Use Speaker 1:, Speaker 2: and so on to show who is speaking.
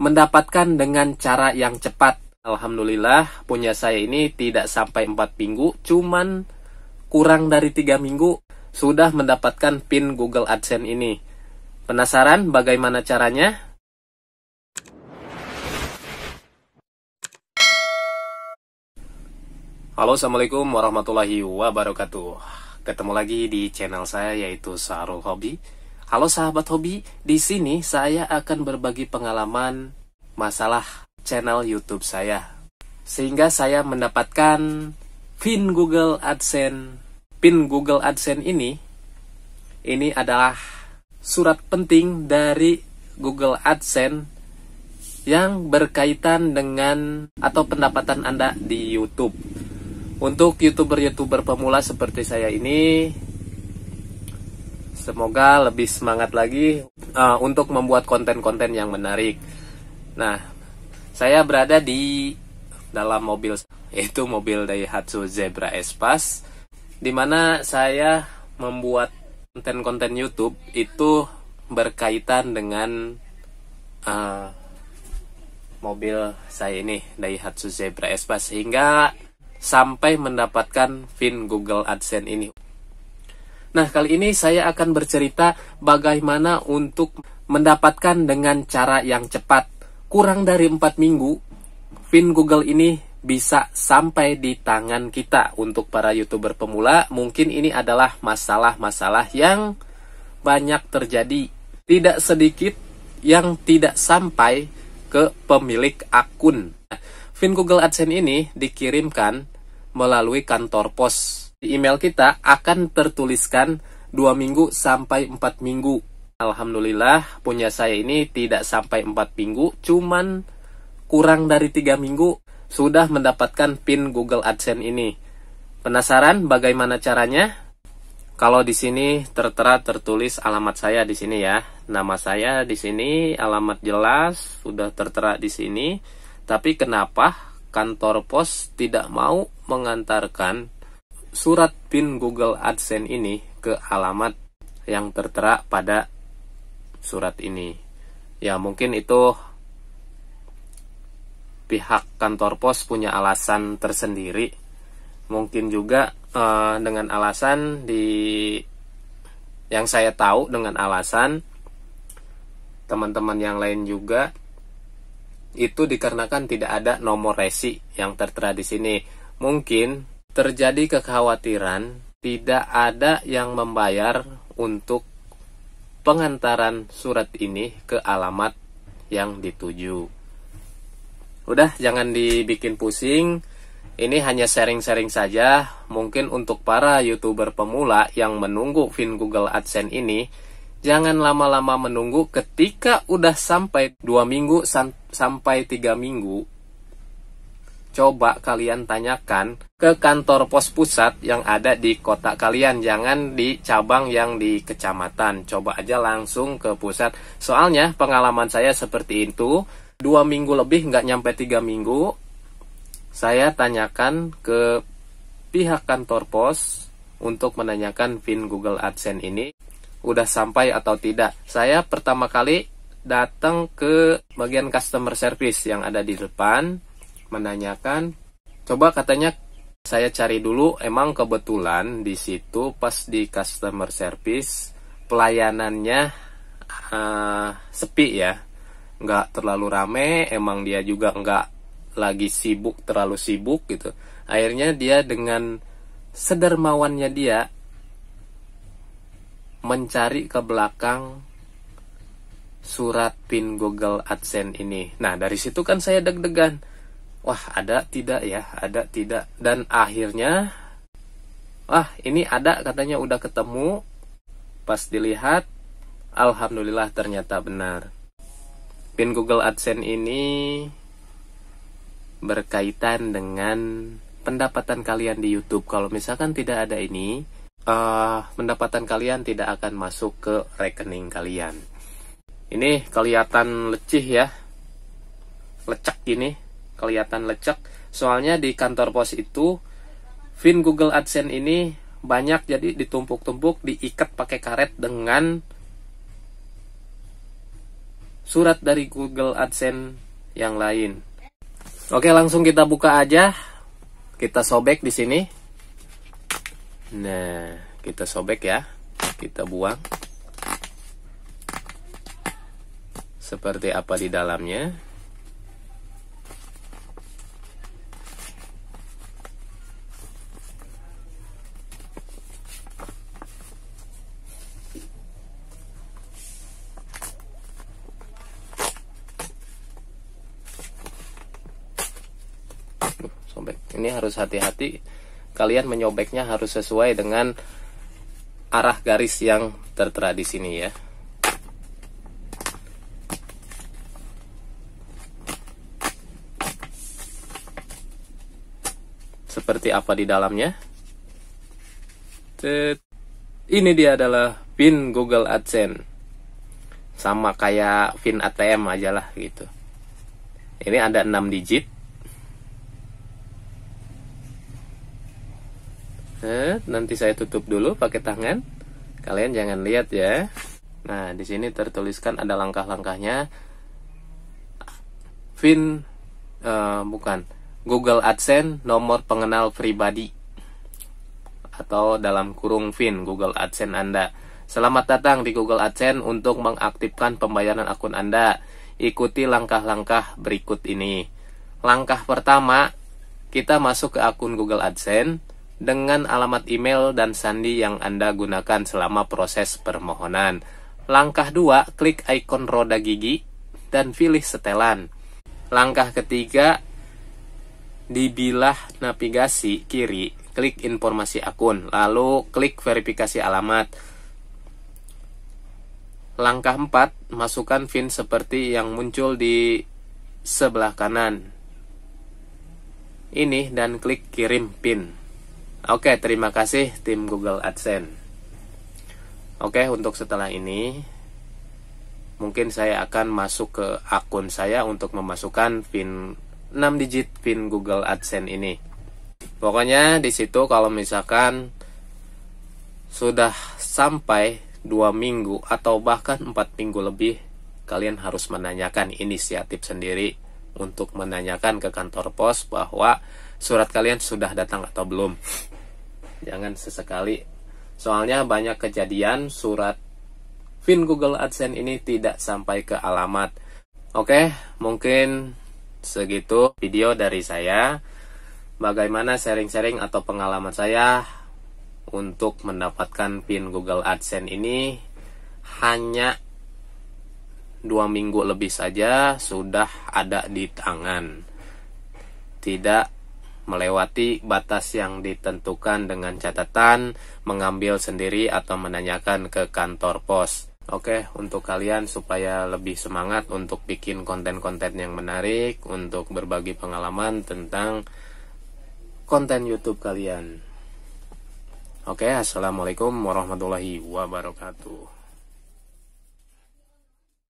Speaker 1: mendapatkan dengan cara yang cepat. Alhamdulillah punya saya ini tidak sampai 4 minggu, cuman kurang dari 3 minggu sudah mendapatkan pin Google AdSense ini. Penasaran bagaimana caranya? Halo, Assalamualaikum warahmatullahi wabarakatuh. Ketemu lagi di channel saya yaitu Sarul Hobi Halo sahabat hobi, di sini saya akan berbagi pengalaman masalah channel YouTube saya. Sehingga saya mendapatkan pin Google AdSense. Pin Google AdSense ini ini adalah surat penting dari Google AdSense yang berkaitan dengan atau pendapatan Anda di YouTube. Untuk YouTuber-YouTuber pemula seperti saya ini, Semoga lebih semangat lagi uh, untuk membuat konten-konten yang menarik. Nah, saya berada di dalam mobil yaitu mobil Daihatsu Zebra Espace di mana saya membuat konten-konten YouTube itu berkaitan dengan uh, mobil saya ini Daihatsu Zebra Espace sehingga sampai mendapatkan fin Google AdSense ini. Nah, kali ini saya akan bercerita bagaimana untuk mendapatkan dengan cara yang cepat. Kurang dari 4 minggu, Fin Google ini bisa sampai di tangan kita. Untuk para YouTuber pemula, mungkin ini adalah masalah-masalah yang banyak terjadi. Tidak sedikit yang tidak sampai ke pemilik akun. Fin Google AdSense ini dikirimkan melalui kantor pos di email kita akan tertuliskan 2 minggu sampai 4 minggu. Alhamdulillah punya saya ini tidak sampai 4 minggu, cuman kurang dari 3 minggu sudah mendapatkan pin Google AdSense ini. Penasaran bagaimana caranya? Kalau di sini tertera tertulis alamat saya di sini ya. Nama saya di sini, alamat jelas sudah tertera di sini. Tapi kenapa kantor pos tidak mau mengantarkan surat PIN Google AdSense ini ke alamat yang tertera pada surat ini. Ya, mungkin itu pihak kantor pos punya alasan tersendiri. Mungkin juga eh, dengan alasan di yang saya tahu dengan alasan teman-teman yang lain juga itu dikarenakan tidak ada nomor resi yang tertera di sini. Mungkin terjadi kekhawatiran, tidak ada yang membayar untuk pengantaran surat ini ke alamat yang dituju. Udah, jangan dibikin pusing. Ini hanya sharing-sharing saja. Mungkin untuk para YouTuber pemula yang menunggu Fin Google AdSense ini, jangan lama-lama menunggu ketika udah sampai 2 minggu sampai 3 minggu coba kalian tanyakan ke kantor pos pusat yang ada di kota kalian. Jangan di cabang yang di kecamatan. Coba aja langsung ke pusat. Soalnya pengalaman saya seperti itu. Dua minggu lebih, nggak nyampe tiga minggu. Saya tanyakan ke pihak kantor pos untuk menanyakan PIN Google AdSense ini. Udah sampai atau tidak. Saya pertama kali datang ke bagian customer service yang ada di depan menanyakan, coba katanya saya cari dulu, emang kebetulan di situ pas di customer service pelayanannya uh, sepi ya, nggak terlalu rame, emang dia juga nggak lagi sibuk terlalu sibuk gitu. Akhirnya dia dengan sedermawannya dia mencari ke belakang surat pin Google AdSense ini. Nah, dari situ kan saya deg-degan wah ada tidak ya ada tidak dan akhirnya wah ini ada katanya udah ketemu pas dilihat alhamdulillah ternyata benar pin Google AdSense ini berkaitan dengan pendapatan kalian di YouTube kalau misalkan tidak ada ini uh, pendapatan kalian tidak akan masuk ke rekening kalian ini kelihatan lecih ya lecak ini kelihatan lecek. Soalnya di kantor pos itu fin Google AdSense ini banyak jadi ditumpuk-tumpuk, diikat pakai karet dengan surat dari Google AdSense yang lain. Oke, langsung kita buka aja. Kita sobek di sini. Nah, kita sobek ya. Kita buang. Seperti apa di dalamnya? sobek ini harus hati-hati kalian menyobeknya harus sesuai dengan arah garis yang tertera di sini ya seperti apa di dalamnya ini dia adalah pin Google AdSense sama kayak pin ATM aja lah gitu ini ada 6 digit Eh, nanti saya tutup dulu pakai tangan kalian jangan lihat ya nah di sini tertuliskan ada langkah-langkahnya fin uh, eh, bukan Google AdSense nomor pengenal pribadi atau dalam kurung fin Google AdSense Anda Selamat datang di Google AdSense untuk mengaktifkan pembayaran akun Anda. Ikuti langkah-langkah berikut ini. Langkah pertama, kita masuk ke akun Google AdSense dengan alamat email dan sandi yang Anda gunakan selama proses permohonan. Langkah 2, klik ikon roda gigi dan pilih setelan. Langkah ketiga, di bilah navigasi kiri, klik informasi akun, lalu klik verifikasi alamat. Langkah 4, masukkan VIN seperti yang muncul di sebelah kanan. Ini dan klik kirim PIN. Oke, terima kasih tim Google AdSense. Oke, untuk setelah ini mungkin saya akan masuk ke akun saya untuk memasukkan pin 6 digit pin Google AdSense ini. Pokoknya di situ kalau misalkan sudah sampai dua minggu atau bahkan empat minggu lebih, kalian harus menanyakan inisiatif sendiri untuk menanyakan ke kantor pos bahwa surat kalian sudah datang atau belum jangan sesekali. Soalnya banyak kejadian surat PIN Google AdSense ini tidak sampai ke alamat. Oke, mungkin segitu video dari saya. Bagaimana sharing-sharing atau pengalaman saya untuk mendapatkan PIN Google AdSense ini hanya dua minggu lebih saja sudah ada di tangan. Tidak melewati batas yang ditentukan dengan catatan mengambil sendiri atau menanyakan ke kantor pos. Oke, untuk kalian supaya lebih semangat untuk bikin konten-konten yang menarik, untuk berbagi pengalaman tentang konten YouTube kalian. Oke, assalamualaikum warahmatullahi wabarakatuh.